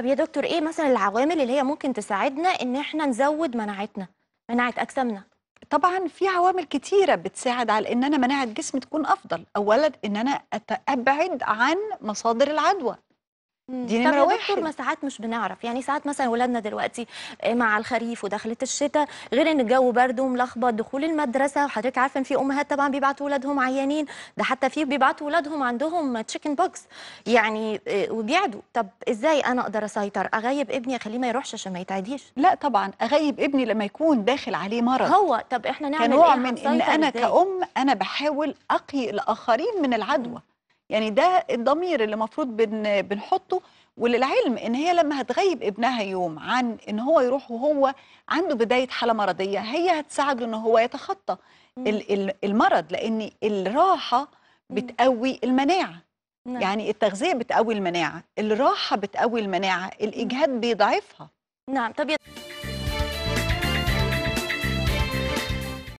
طب يا دكتور ايه مثلا العوامل اللي هي ممكن تساعدنا ان احنا نزود مناعتنا مناعه اجسامنا طبعا في عوامل كتيره بتساعد على ان انا مناعه جسمي تكون افضل اولا ان انا ابعد عن مصادر العدوى دي نمره واحد ما ساعات مش بنعرف يعني ساعات مثلا ولادنا دلوقتي آه، مع الخريف ودخلت الشتاء غير ان الجو برد وملخبط دخول المدرسه وحضرتك عارفه ان في امهات طبعا بيبعتوا ولادهم عيانين ده حتى في بيبعتوا ولادهم عندهم تشيكن بوكس يعني آه، وبيعدوا طب ازاي انا اقدر اسيطر اغيب ابني اخليه ما يروحش عشان ما يتعديش لا طبعا اغيب ابني لما يكون داخل عليه مرض هو طب احنا نعمل كنوع إيه من ان انا إزاي؟ كأم انا بحاول اقي الاخرين من العدوى يعني ده الضمير اللي المفروض بن بنحطه وللعلم ان هي لما هتغيب ابنها يوم عن ان هو يروح وهو عنده بدايه حاله مرضيه هي هتساعده ان هو يتخطى المرض لان الراحه بتقوي المناعه نعم. يعني التغذيه بتقوي المناعه الراحه بتقوي المناعه الاجهاد بيضعفها نعم طب